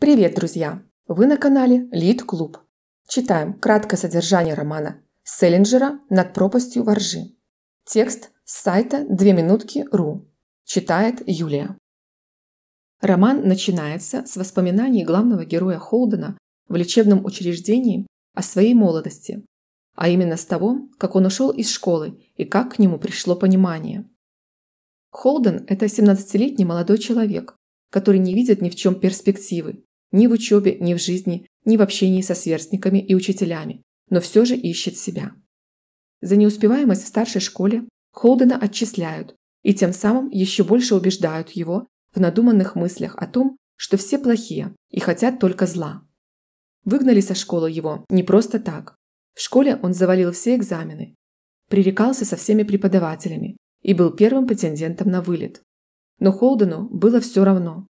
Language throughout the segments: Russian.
Привет, друзья! Вы на канале Лид Клуб. Читаем краткое содержание романа Селлинджера «Над пропастью воржи». Текст с сайта 2 минутки.ру. Читает Юлия. Роман начинается с воспоминаний главного героя Холдена в лечебном учреждении о своей молодости, а именно с того, как он ушел из школы и как к нему пришло понимание. Холден – это 17-летний молодой человек, который не видит ни в чем перспективы ни в учебе, ни в жизни, ни в общении со сверстниками и учителями, но все же ищет себя. За неуспеваемость в старшей школе Холдена отчисляют и тем самым еще больше убеждают его в надуманных мыслях о том, что все плохие и хотят только зла. Выгнали со школы его не просто так. В школе он завалил все экзамены, пререкался со всеми преподавателями и был первым претендентом на вылет. Но Холдену было все равно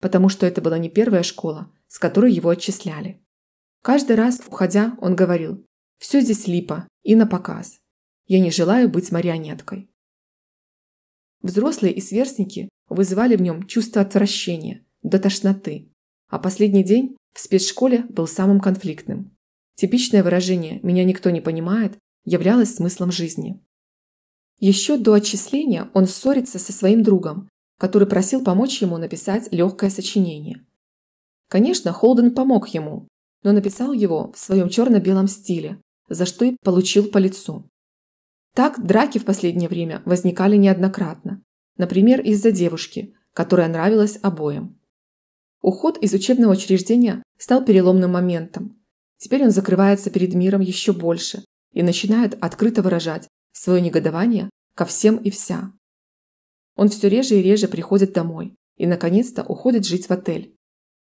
потому что это была не первая школа, с которой его отчисляли. Каждый раз, уходя, он говорил «Все здесь липо и на показ. Я не желаю быть марионеткой». Взрослые и сверстники вызывали в нем чувство отвращения, до тошноты, а последний день в спецшколе был самым конфликтным. Типичное выражение «меня никто не понимает» являлось смыслом жизни. Еще до отчисления он ссорится со своим другом, который просил помочь ему написать легкое сочинение. Конечно, Холден помог ему, но написал его в своем черно-белом стиле, за что и получил по лицу. Так драки в последнее время возникали неоднократно, например, из-за девушки, которая нравилась обоим. Уход из учебного учреждения стал переломным моментом. Теперь он закрывается перед миром еще больше и начинает открыто выражать свое негодование ко всем и вся. Он все реже и реже приходит домой и, наконец-то, уходит жить в отель.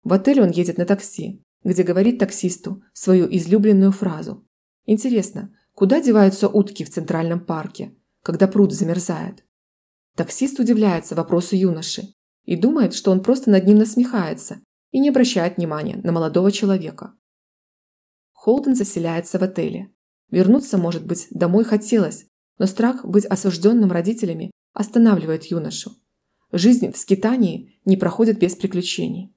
В отель он едет на такси, где говорит таксисту свою излюбленную фразу. Интересно, куда деваются утки в Центральном парке, когда пруд замерзает? Таксист удивляется вопросу юноши и думает, что он просто над ним насмехается и не обращает внимания на молодого человека. Холден заселяется в отеле. Вернуться, может быть, домой хотелось, но страх быть осужденным родителями останавливает юношу. Жизнь в скитании не проходит без приключений.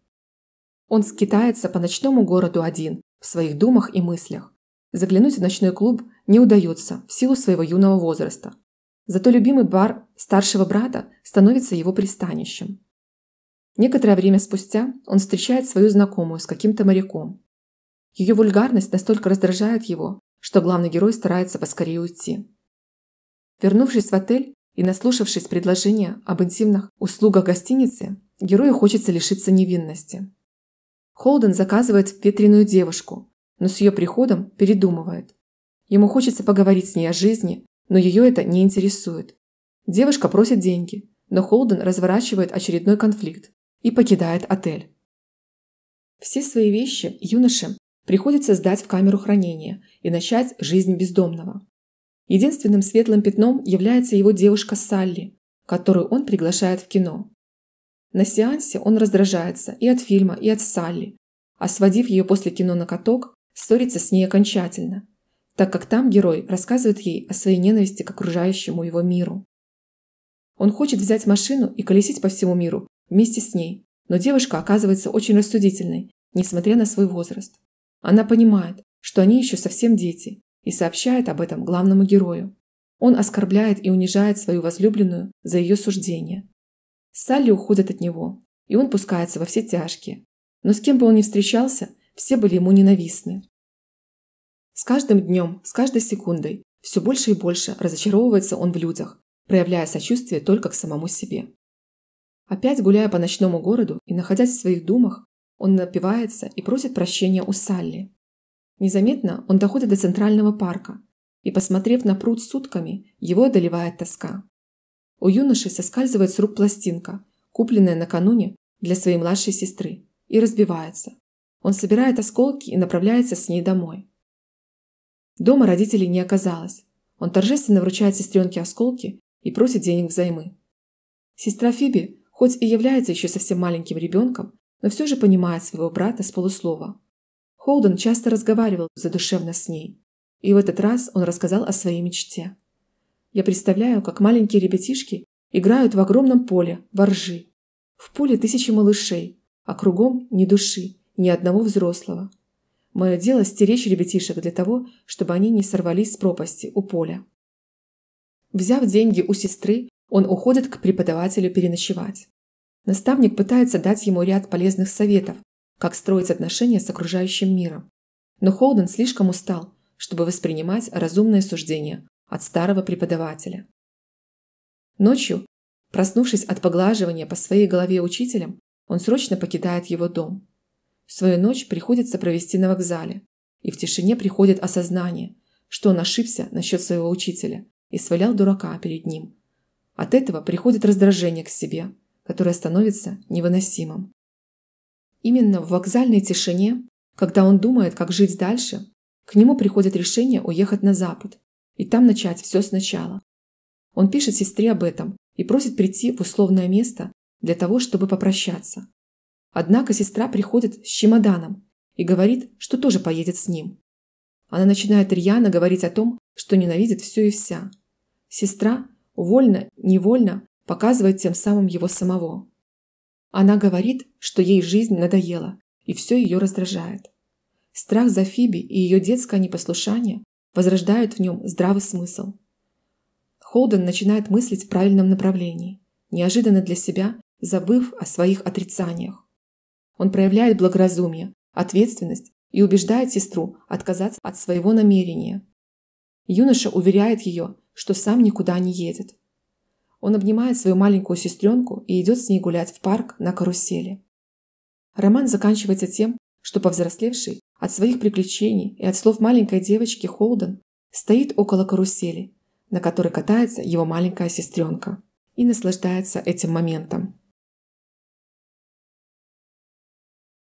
Он скитается по ночному городу один, в своих думах и мыслях. Заглянуть в ночной клуб не удается в силу своего юного возраста. Зато любимый бар старшего брата становится его пристанищем. Некоторое время спустя он встречает свою знакомую с каким-то моряком. Ее вульгарность настолько раздражает его, что главный герой старается поскорее уйти. Вернувшись в отель, и наслушавшись предложения об интимных услугах гостиницы, герою хочется лишиться невинности. Холден заказывает ветреную девушку, но с ее приходом передумывает. Ему хочется поговорить с ней о жизни, но ее это не интересует. Девушка просит деньги, но Холден разворачивает очередной конфликт и покидает отель. Все свои вещи юноше приходится сдать в камеру хранения и начать жизнь бездомного. Единственным светлым пятном является его девушка Салли, которую он приглашает в кино. На сеансе он раздражается и от фильма, и от Салли, а сводив ее после кино на каток, ссорится с ней окончательно, так как там герой рассказывает ей о своей ненависти к окружающему его миру. Он хочет взять машину и колесить по всему миру вместе с ней, но девушка оказывается очень рассудительной, несмотря на свой возраст. Она понимает, что они еще совсем дети, и сообщает об этом главному герою. Он оскорбляет и унижает свою возлюбленную за ее суждение. Салли уходит от него, и он пускается во все тяжкие. Но с кем бы он ни встречался, все были ему ненавистны. С каждым днем, с каждой секундой все больше и больше разочаровывается он в людях, проявляя сочувствие только к самому себе. Опять гуляя по ночному городу и находясь в своих думах, он напивается и просит прощения у Салли. Незаметно он доходит до центрального парка, и, посмотрев на пруд с утками, его одолевает тоска. У юноши соскальзывает с рук пластинка, купленная накануне для своей младшей сестры, и разбивается. Он собирает осколки и направляется с ней домой. Дома родителей не оказалось. Он торжественно вручает сестренке осколки и просит денег взаймы. Сестра Фиби, хоть и является еще совсем маленьким ребенком, но все же понимает своего брата с полуслова. Холден часто разговаривал задушевно с ней, и в этот раз он рассказал о своей мечте. Я представляю, как маленькие ребятишки играют в огромном поле, во ржи. В поле тысячи малышей, а кругом ни души, ни одного взрослого. Мое дело стеречь ребятишек для того, чтобы они не сорвались с пропасти у поля. Взяв деньги у сестры, он уходит к преподавателю переночевать. Наставник пытается дать ему ряд полезных советов, как строить отношения с окружающим миром. Но Холден слишком устал, чтобы воспринимать разумное суждение от старого преподавателя. Ночью, проснувшись от поглаживания по своей голове учителем, он срочно покидает его дом. Свою ночь приходится провести на вокзале, и в тишине приходит осознание, что он ошибся насчет своего учителя и свалял дурака перед ним. От этого приходит раздражение к себе, которое становится невыносимым. Именно в вокзальной тишине, когда он думает, как жить дальше, к нему приходит решение уехать на Запад и там начать все сначала. Он пишет сестре об этом и просит прийти в условное место для того, чтобы попрощаться. Однако сестра приходит с чемоданом и говорит, что тоже поедет с ним. Она начинает рьяно говорить о том, что ненавидит все и вся. Сестра вольно-невольно показывает тем самым его самого. Она говорит, что ей жизнь надоела и все ее раздражает. Страх за Фиби и ее детское непослушание возрождают в нем здравый смысл. Холден начинает мыслить в правильном направлении, неожиданно для себя, забыв о своих отрицаниях. Он проявляет благоразумие, ответственность и убеждает сестру отказаться от своего намерения. Юноша уверяет ее, что сам никуда не едет. Он обнимает свою маленькую сестренку и идет с ней гулять в парк на карусели. Роман заканчивается тем, что повзрослевший от своих приключений и от слов маленькой девочки Холден стоит около карусели, на которой катается его маленькая сестренка, и наслаждается этим моментом.